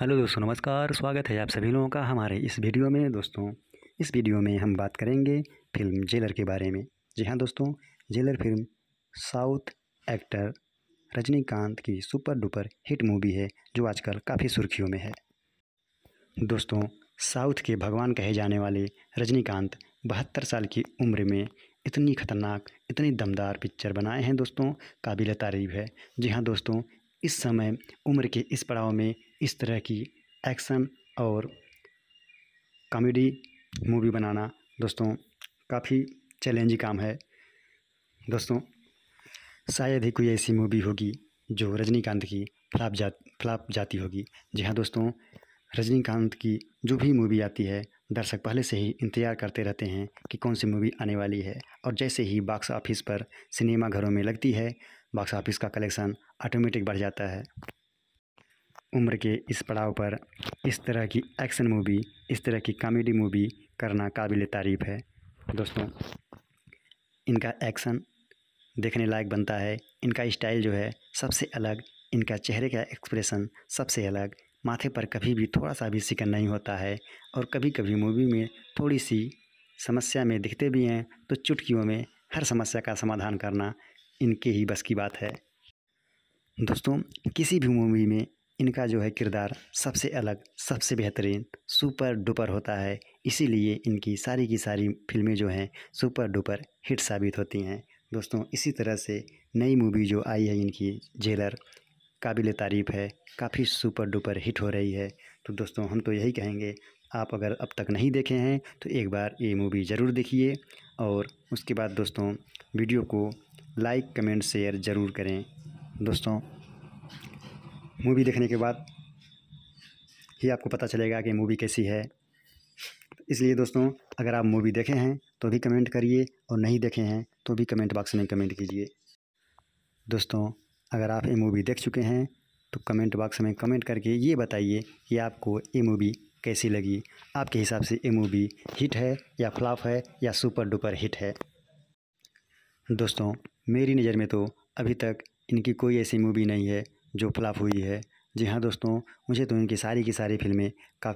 hello दोस्तों नमस्कार स्वागत है आप सभी लोगों का हमारे इस वीडियो में दोस्तों इस वीडियो में हम बात करेंगे फिल्म जेलर के बारे में जी हाँ दोस्तों Jailer film south actor Rajinikanth की सुपर डुपर हिट मूवी है जो आजकल काफ़ी सुर्खियों में है दोस्तों साउथ के भगवान कहे जाने वाले रजनीकांत बहत्तर साल की उम्र में इतनी खतरनाक इतनी दमदार पिक्चर बनाए हैं दोस्तों काबिल तारीफ है जी हाँ दोस्तों इस समय उम्र के इस पड़ाव में इस तरह की एक्शन और कॉमेडी मूवी बनाना दोस्तों काफ़ी चैलेंजिंग काम है दोस्तों शायद ही कोई ऐसी मूवी होगी जो रजनीकांत की फ्लाप जा फ्लाप जाती होगी जी हाँ दोस्तों रजनीकांत की जो भी मूवी आती है दर्शक पहले से ही इंतज़ार करते रहते हैं कि कौन सी मूवी आने वाली है और जैसे ही बॉक्स ऑफिस पर सिनेमा घरों में लगती है बॉक्स ऑफिस का कलेक्शन ऑटोमेटिक बढ़ जाता है उम्र के इस पड़ाव पर इस तरह की एक्शन मूवी इस तरह की कॉमेडी मूवी करना काबिल तारीफ़ है दोस्तों इनका एक्शन देखने लायक बनता है इनका स्टाइल जो है सबसे अलग इनका चेहरे का एक्सप्रेशन सबसे अलग माथे पर कभी भी थोड़ा सा भी सिकन नहीं होता है और कभी कभी मूवी में थोड़ी सी समस्या में दिखते भी हैं तो चुटकियों में हर समस्या का समाधान करना इनके ही बस की बात है दोस्तों किसी भी मूवी में इनका जो है किरदार सबसे अलग सबसे बेहतरीन सुपर डुपर होता है इसीलिए इनकी सारी की सारी फिल्में जो हैं सुपर डुपर हिट साबित होती हैं दोस्तों इसी तरह से नई मूवी जो आई है इनकी जेलर काबिल तारीफ़ है काफ़ी सुपर डुपर हिट हो रही है तो दोस्तों हम तो यही कहेंगे आप अगर अब तक नहीं देखे हैं तो एक बार ये मूवी ज़रूर देखिए और उसके बाद दोस्तों वीडियो को लाइक कमेंट शेयर ज़रूर करें दोस्तों मूवी देखने के बाद ही आपको पता चलेगा कि मूवी कैसी है इसलिए दोस्तों अगर आप मूवी देखे हैं तो भी कमेंट करिए और नहीं देखे हैं तो भी कमेंट बॉक्स में कमेंट कीजिए दोस्तों अगर आप ये मूवी देख चुके हैं तो कमेंट बॉक्स में कमेंट करके ये बताइए कि आपको ये मूवी कैसी लगी आपके हिसाब से ये मूवी हिट है या फ्लॉप है या सुपर डुपर हिट है दोस्तों मेरी नज़र में तो अभी तक इनकी कोई ऐसी मूवी नहीं है जो फ्लॉप हुई है जी हाँ दोस्तों मुझे तो इनकी सारी की सारी फ़िल्में काफ़ी